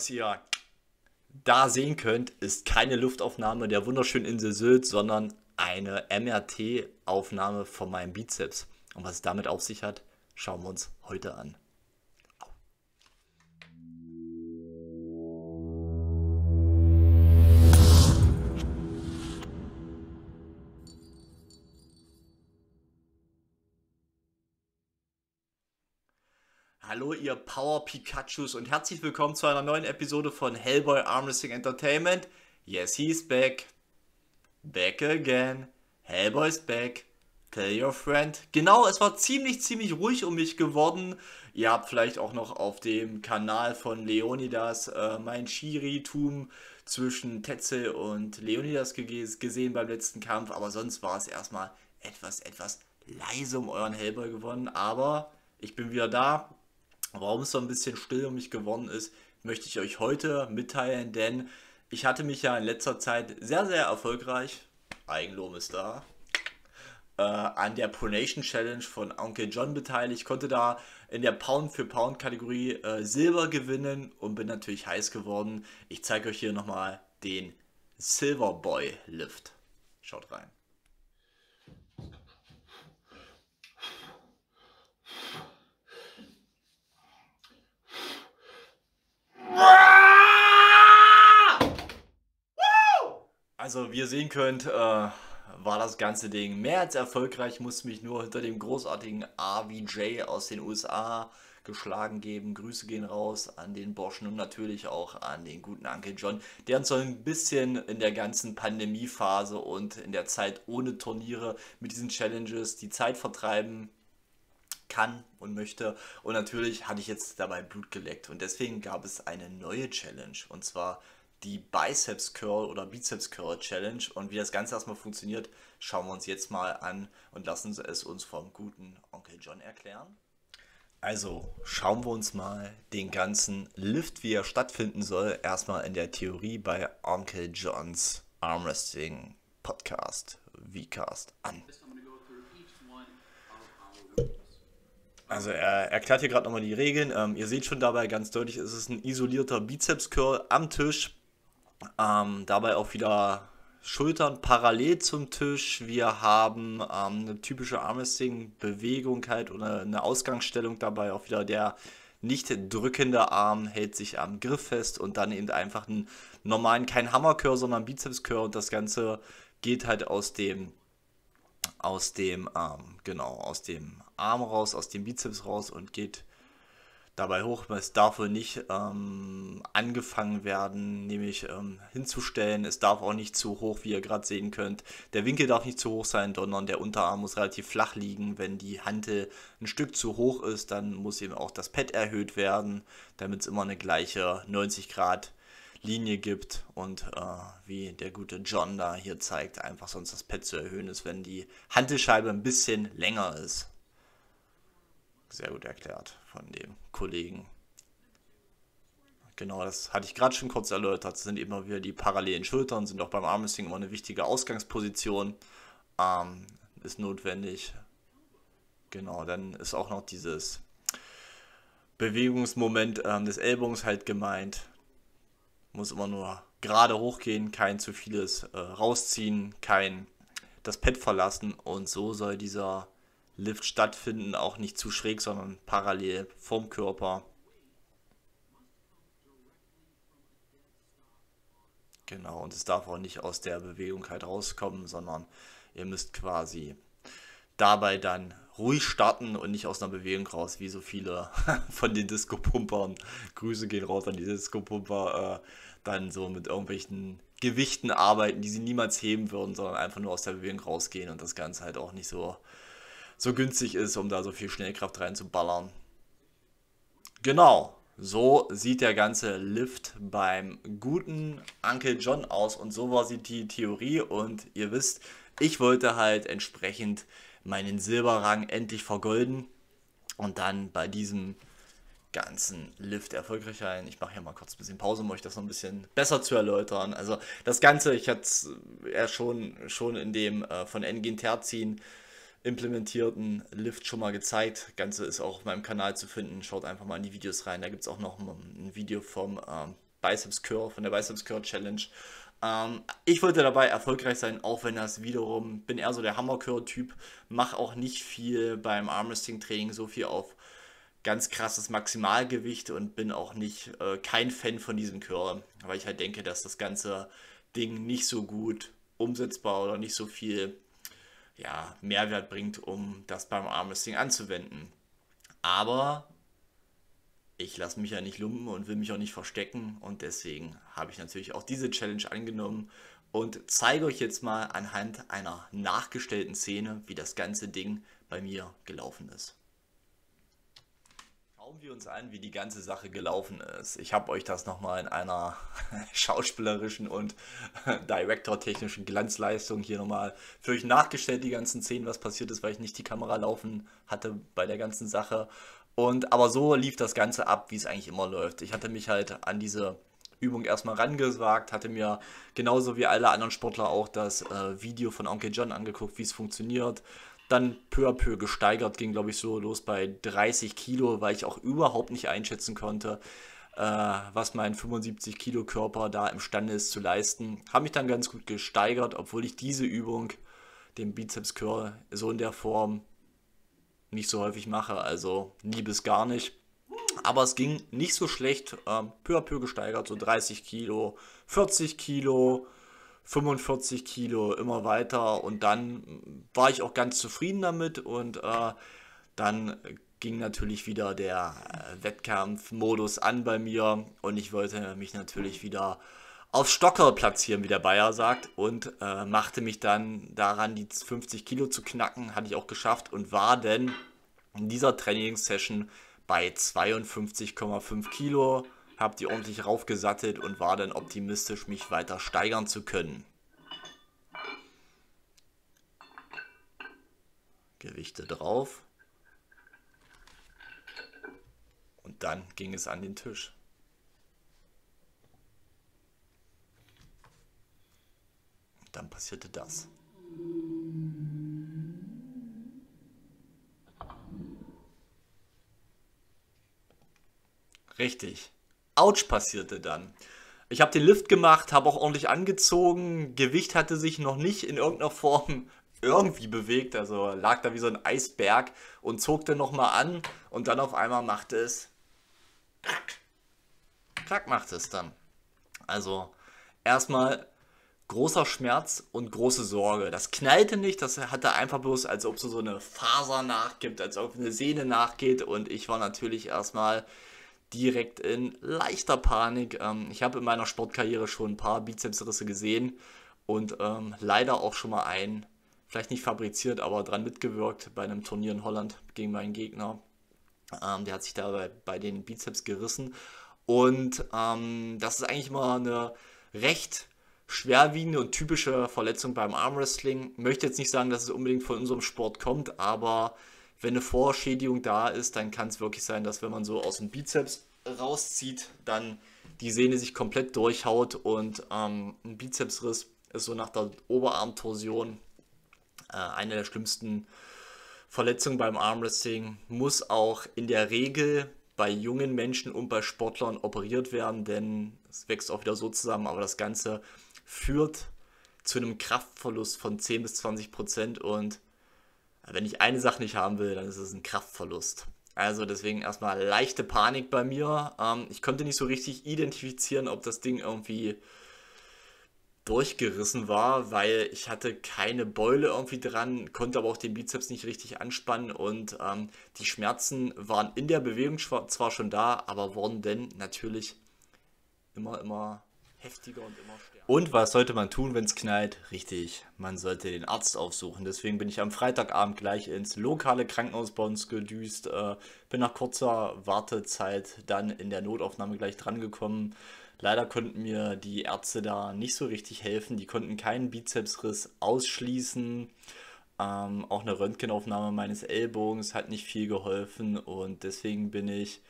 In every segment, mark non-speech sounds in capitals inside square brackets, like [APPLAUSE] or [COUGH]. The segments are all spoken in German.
was ihr da sehen könnt, ist keine Luftaufnahme der wunderschönen Insel Sylt, sondern eine MRT-Aufnahme von meinem Bizeps. Und was es damit auf sich hat, schauen wir uns heute an. Hallo ihr Power Pikachus und herzlich willkommen zu einer neuen Episode von Hellboy Armressing Entertainment. Yes, he's back. Back again. Hellboy's back. Tell your friend. Genau, es war ziemlich, ziemlich ruhig um mich geworden. Ihr habt vielleicht auch noch auf dem Kanal von Leonidas äh, mein Schiri-Tum zwischen Tetzel und Leonidas gesehen beim letzten Kampf. Aber sonst war es erstmal etwas, etwas leise um euren Hellboy gewonnen. Aber ich bin wieder da. Warum es so ein bisschen still um mich geworden ist, möchte ich euch heute mitteilen, denn ich hatte mich ja in letzter Zeit sehr, sehr erfolgreich, Eigenlohm ist da, äh, an der Pronation Challenge von Onkel John beteiligt, konnte da in der Pound-für-Pound-Kategorie äh, Silber gewinnen und bin natürlich heiß geworden. Ich zeige euch hier nochmal den Silver Boy Lift. Schaut rein. Also wie ihr sehen könnt, äh, war das ganze Ding mehr als erfolgreich, musste mich nur hinter dem großartigen RVJ aus den USA geschlagen geben. Grüße gehen raus an den Borschen und natürlich auch an den guten Uncle John, der uns so ein bisschen in der ganzen Pandemiephase und in der Zeit ohne Turniere mit diesen Challenges die Zeit vertreiben kann und möchte. Und natürlich hatte ich jetzt dabei Blut geleckt und deswegen gab es eine neue Challenge und zwar die Biceps Curl oder Biceps Curl Challenge. Und wie das Ganze erstmal funktioniert, schauen wir uns jetzt mal an und lassen Sie es uns vom guten Onkel John erklären. Also schauen wir uns mal den ganzen Lift, wie er stattfinden soll, erstmal in der Theorie bei Onkel Johns Armresting Podcast, VCast an. Also er erklärt hier gerade nochmal die Regeln. Ähm, ihr seht schon dabei ganz deutlich, es ist ein isolierter Bizeps-Curl am Tisch. Ähm, dabei auch wieder Schultern parallel zum Tisch. Wir haben ähm, eine typische Armresting-Bewegung halt oder eine Ausgangsstellung dabei. Auch wieder der nicht drückende Arm hält sich am Griff fest und dann eben einfach einen normalen, kein Hammercurl, sondern Bizepscurl und das Ganze geht halt aus dem aus dem ähm, genau aus dem Arm raus, aus dem Bizeps raus und geht dabei hoch. Es darf wohl nicht ähm, angefangen werden, nämlich ähm, hinzustellen. Es darf auch nicht zu hoch, wie ihr gerade sehen könnt. Der Winkel darf nicht zu hoch sein, sondern der Unterarm muss relativ flach liegen. Wenn die Hantel ein Stück zu hoch ist, dann muss eben auch das Pad erhöht werden, damit es immer eine gleiche 90 Grad Linie gibt und äh, wie der gute John da hier zeigt, einfach sonst das Pad zu erhöhen ist, wenn die Hantelscheibe ein bisschen länger ist. Sehr gut erklärt von dem Kollegen. Genau, das hatte ich gerade schon kurz erläutert. Es sind immer wieder die parallelen Schultern, sind auch beim Armlisting immer eine wichtige Ausgangsposition. Ähm, ist notwendig. Genau, dann ist auch noch dieses Bewegungsmoment ähm, des Ellbogens halt gemeint. Muss immer nur gerade hochgehen, kein zu vieles äh, rausziehen, kein das Pad verlassen und so soll dieser Lift stattfinden, auch nicht zu schräg, sondern parallel vom Körper. Genau, und es darf auch nicht aus der Bewegung halt rauskommen, sondern ihr müsst quasi dabei dann ruhig starten und nicht aus einer Bewegung raus, wie so viele [LAUGHS] von den Disco-Pumpern. Grüße gehen raus an die Disco-Pumper, äh, dann so mit irgendwelchen Gewichten arbeiten, die sie niemals heben würden, sondern einfach nur aus der Bewegung rausgehen und das Ganze halt auch nicht so so günstig ist, um da so viel Schnellkraft reinzuballern. Genau, so sieht der ganze Lift beim guten Uncle John aus und so war sie die Theorie und ihr wisst, ich wollte halt entsprechend meinen Silberrang endlich vergolden und dann bei diesem ganzen Lift erfolgreich rein. Ich mache hier mal kurz ein bisschen Pause, um euch das noch ein bisschen besser zu erläutern. Also das Ganze, ich hatte es ja schon, schon in dem äh, von Engin Terzin implementierten Lift schon mal gezeigt. Das Ganze ist auch auf meinem Kanal zu finden. Schaut einfach mal in die Videos rein. Da gibt es auch noch ein Video vom ähm, Biceps Curl, von der Biceps Curl Challenge. Ähm, ich wollte dabei erfolgreich sein, auch wenn das wiederum, bin eher so der Hammer Curl Typ, mache auch nicht viel beim Armresting Training so viel auf ganz krasses Maximalgewicht und bin auch nicht äh, kein Fan von diesem Curl, weil ich halt denke, dass das ganze Ding nicht so gut umsetzbar oder nicht so viel ja, Mehrwert bringt, um das beim Armlisting anzuwenden. Aber ich lasse mich ja nicht lumpen und will mich auch nicht verstecken und deswegen habe ich natürlich auch diese Challenge angenommen und zeige euch jetzt mal anhand einer nachgestellten Szene, wie das ganze Ding bei mir gelaufen ist schauen wir uns an, wie die ganze Sache gelaufen ist. Ich habe euch das nochmal in einer [LAUGHS] schauspielerischen und [LAUGHS] director-technischen Glanzleistung hier nochmal für euch nachgestellt, die ganzen Szenen, was passiert ist, weil ich nicht die Kamera laufen hatte bei der ganzen Sache. Und aber so lief das Ganze ab, wie es eigentlich immer läuft. Ich hatte mich halt an diese Übung erstmal rangesagt, hatte mir genauso wie alle anderen Sportler auch das äh, Video von Onkel John angeguckt, wie es funktioniert, dann peu à peu gesteigert, ging glaube ich so los bei 30 Kilo, weil ich auch überhaupt nicht einschätzen konnte, äh, was mein 75 Kilo Körper da imstande ist zu leisten. Habe mich dann ganz gut gesteigert, obwohl ich diese Übung, den Bizeps Curl, so in der Form nicht so häufig mache. Also liebe es gar nicht. Aber es ging nicht so schlecht, äh, peu à peu gesteigert, so 30 Kilo, 40 Kilo, 45 Kilo, immer weiter. Und dann war ich auch ganz zufrieden damit und äh, dann ging natürlich wieder der äh, Wettkampfmodus an bei mir und ich wollte mich natürlich wieder auf Stocker platzieren, wie der Bayer sagt, und äh, machte mich dann daran, die 50 Kilo zu knacken, hatte ich auch geschafft und war denn in dieser Trainingssession bei 52,5 Kilo habe die ordentlich raufgesattelt und war dann optimistisch, mich weiter steigern zu können. Gewichte drauf. Und dann ging es an den Tisch. Und dann passierte das. Richtig. Ouch passierte dann. Ich habe den Lift gemacht, habe auch ordentlich angezogen, Gewicht hatte sich noch nicht in irgendeiner Form [LAUGHS] irgendwie bewegt, also lag da wie so ein Eisberg und zog dann nochmal an und dann auf einmal machte es. Klack machte es dann. Also erstmal großer Schmerz und große Sorge. Das knallte nicht, das hatte einfach bloß, als ob so eine Faser nachgibt, als ob eine Sehne nachgeht und ich war natürlich erstmal direkt in leichter Panik. Ähm, ich habe in meiner Sportkarriere schon ein paar Bizepsrisse gesehen und ähm, leider auch schon mal einen, vielleicht nicht fabriziert, aber dran mitgewirkt bei einem Turnier in Holland gegen meinen Gegner. Ähm, der hat sich dabei bei, bei den Bizeps gerissen. Und ähm, das ist eigentlich mal eine recht schwerwiegende und typische Verletzung beim Armwrestling. Ich möchte jetzt nicht sagen, dass es unbedingt von unserem Sport kommt, aber wenn eine Vorschädigung da ist, dann kann es wirklich sein, dass wenn man so aus dem Bizeps rauszieht, dann die Sehne sich komplett durchhaut und ähm, ein Bizepsriss ist so nach der Oberarmtorsion äh, eine der schlimmsten Verletzungen beim Armresting. Muss auch in der Regel bei jungen Menschen und bei Sportlern operiert werden, denn es wächst auch wieder so zusammen, aber das Ganze führt zu einem Kraftverlust von 10 bis 20 Prozent und wenn ich eine Sache nicht haben will, dann ist es ein Kraftverlust. Also deswegen erstmal leichte Panik bei mir. Ähm, ich konnte nicht so richtig identifizieren, ob das Ding irgendwie durchgerissen war, weil ich hatte keine Beule irgendwie dran, konnte aber auch den Bizeps nicht richtig anspannen und ähm, die Schmerzen waren in der Bewegung zwar schon da, aber wurden dann natürlich immer, immer heftiger und immer stärker. Und was sollte man tun, wenn es knallt? Richtig, man sollte den Arzt aufsuchen. Deswegen bin ich am Freitagabend gleich ins lokale Krankenhaus bei uns gedüst, äh, bin nach kurzer Wartezeit dann in der Notaufnahme gleich drangekommen. Leider konnten mir die Ärzte da nicht so richtig helfen. Die konnten keinen Bizepsriss ausschließen. Ähm, auch eine Röntgenaufnahme meines Ellbogens hat nicht viel geholfen und deswegen bin ich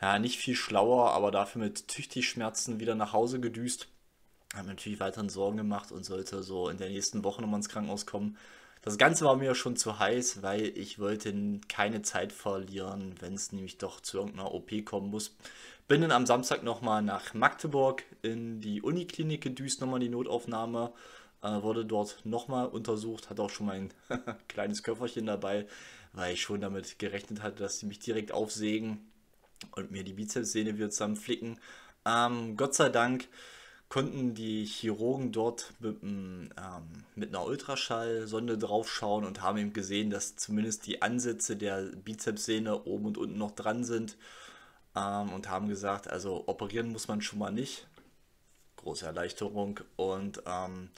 ja, nicht viel schlauer, aber dafür mit tüchtig Schmerzen wieder nach Hause gedüst hat mir natürlich weiterhin Sorgen gemacht und sollte so in der nächsten Woche nochmal ins Krankenhaus kommen. Das Ganze war mir schon zu heiß, weil ich wollte keine Zeit verlieren, wenn es nämlich doch zu irgendeiner OP kommen muss. Bin dann am Samstag nochmal nach Magdeburg in die Uniklinik gedüst, nochmal die Notaufnahme. Äh, wurde dort nochmal untersucht, hatte auch schon mein [LAUGHS] kleines Köfferchen dabei, weil ich schon damit gerechnet hatte, dass sie mich direkt aufsägen und mir die Bizepssehne wieder zusammenflicken. Ähm, Gott sei Dank konnten die Chirurgen dort mit, einem, ähm, mit einer Ultraschallsonde draufschauen und haben eben gesehen, dass zumindest die Ansätze der Bizepssehne oben und unten noch dran sind ähm, und haben gesagt, also operieren muss man schon mal nicht. Große Erleichterung und ähm,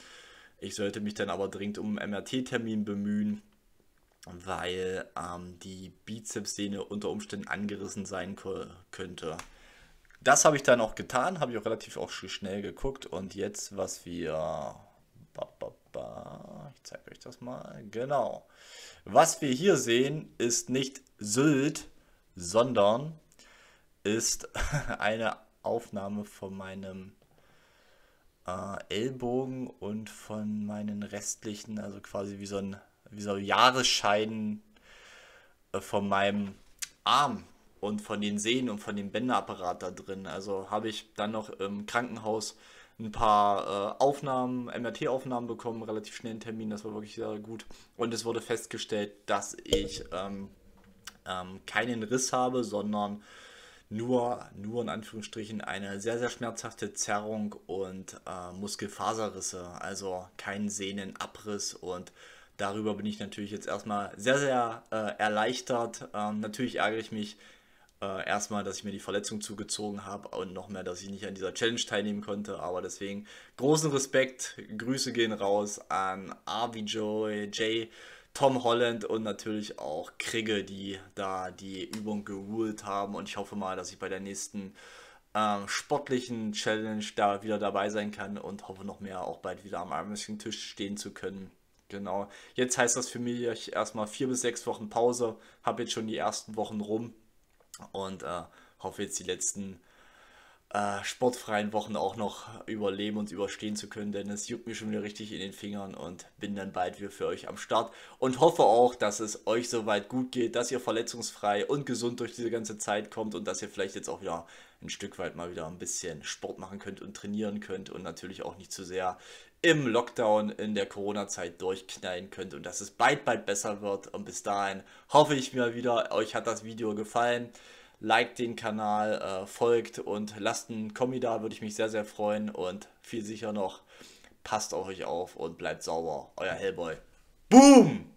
ich sollte mich dann aber dringend um einen MRT-Termin bemühen, weil ähm, die Bizepssehne unter Umständen angerissen sein könnte. Das habe ich dann auch getan, habe ich auch relativ auch schnell geguckt und jetzt, was wir. ich zeige euch das mal. Genau. Was wir hier sehen, ist nicht Sylt, sondern ist [LAUGHS] eine Aufnahme von meinem äh, Ellbogen und von meinen restlichen, also quasi wie so ein, wie so ein Jahresschein äh, von meinem Arm, und von den Sehnen und von dem Bänderapparat da drin. Also habe ich dann noch im Krankenhaus ein paar äh, Aufnahmen, MRT-Aufnahmen bekommen, relativ schnell einen Termin, das war wirklich sehr gut. Und es wurde festgestellt, dass ich ähm, ähm, keinen Riss habe, sondern nur, nur in Anführungsstrichen eine sehr, sehr schmerzhafte Zerrung und äh, Muskelfaserrisse, also keinen Sehnenabriss und darüber bin ich natürlich jetzt erstmal sehr, sehr äh, erleichtert. Ähm, natürlich ärgere ich mich äh, erstmal, dass ich mir die Verletzung zugezogen habe und noch mehr, dass ich nicht an dieser Challenge teilnehmen konnte. Aber deswegen großen Respekt, Grüße gehen raus an Arvi Joy, Jay, Tom Holland und natürlich auch Krigge, die da die Übung geholt haben. Und ich hoffe mal, dass ich bei der nächsten ähm, sportlichen Challenge da wieder dabei sein kann und hoffe noch mehr auch bald wieder am Armwrestling-Tisch stehen zu können. Genau. Jetzt heißt das für mich erstmal vier bis sechs Wochen Pause. Habe jetzt schon die ersten Wochen rum und äh, hoffe jetzt die letzten äh, sportfreien Wochen auch noch überleben und überstehen zu können, denn es juckt mir schon wieder richtig in den Fingern und bin dann bald wieder für euch am Start und hoffe auch, dass es euch soweit gut geht, dass ihr verletzungsfrei und gesund durch diese ganze Zeit kommt und dass ihr vielleicht jetzt auch wieder ein Stück weit mal wieder ein bisschen Sport machen könnt und trainieren könnt und natürlich auch nicht zu sehr im Lockdown in der Corona-Zeit durchknallen könnt und dass es bald, bald besser wird. Und bis dahin hoffe ich mir wieder, euch hat das Video gefallen. Like den Kanal, äh, folgt und lasst einen Kommi da, würde ich mich sehr, sehr freuen. Und viel sicher noch, passt auf euch auf und bleibt sauber. Euer Hellboy. Boom!